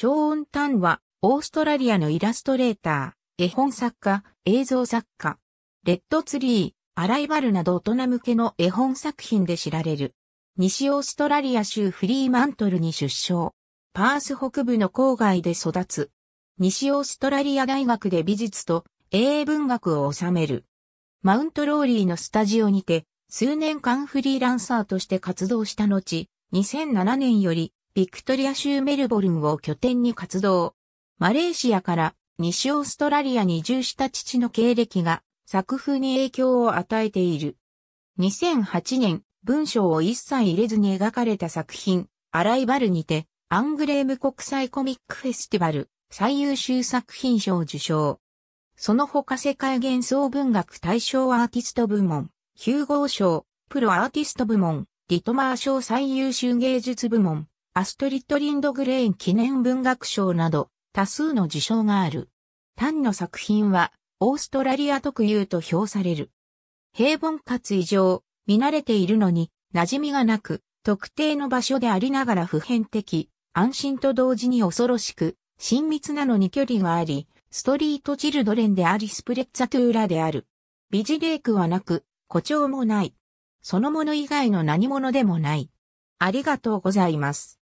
ショーン・タンは、オーストラリアのイラストレーター、絵本作家、映像作家、レッドツリー、アライバルなど大人向けの絵本作品で知られる。西オーストラリア州フリーマントルに出生。パース北部の郊外で育つ。西オーストラリア大学で美術と英文学を収める。マウントローリーのスタジオにて、数年間フリーランサーとして活動した後、2007年よりビクトリア州メルボルンを拠点に活動。マレーシアから西オーストラリアに移住した父の経歴が作風に影響を与えている。2008年、文章を一切入れずに描かれた作品、アライバルにて、アングレーム国際コミックフェスティバル最優秀作品賞受賞。その他世界幻想文学大賞アーティスト部門、ヒューゴー賞、プロアーティスト部門、リトマー賞最優秀芸術部門、アストリッド・リンドグレーン記念文学賞など多数の受賞がある。単の作品はオーストラリア特有と評される。平凡かつ異常、見慣れているのに馴染みがなく、特定の場所でありながら普遍的、安心と同時に恐ろしく、親密なのに距離があり、ストリートチルドレンでありスプレッツァトゥーラである。ビジレークはなく、誇張もない。そのもの以外の何者でもない。ありがとうございます。